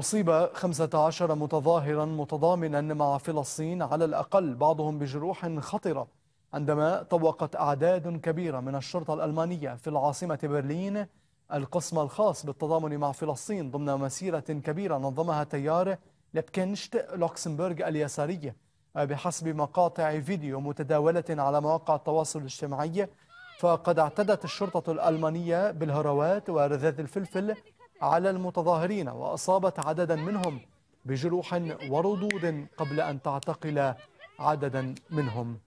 أصيب 15 متظاهرا متضامنا مع فلسطين على الأقل بعضهم بجروح خطرة عندما طوقت أعداد كبيرة من الشرطة الألمانية في العاصمة برلين القسم الخاص بالتضامن مع فلسطين ضمن مسيرة كبيرة نظمها تيار لبكنشت لوكسمبورغ اليسارية بحسب مقاطع فيديو متداولة على مواقع التواصل الاجتماعي فقد اعتدت الشرطة الألمانية بالهروات ورذاذ الفلفل على المتظاهرين وأصابت عددا منهم بجروح وردود قبل أن تعتقل عددا منهم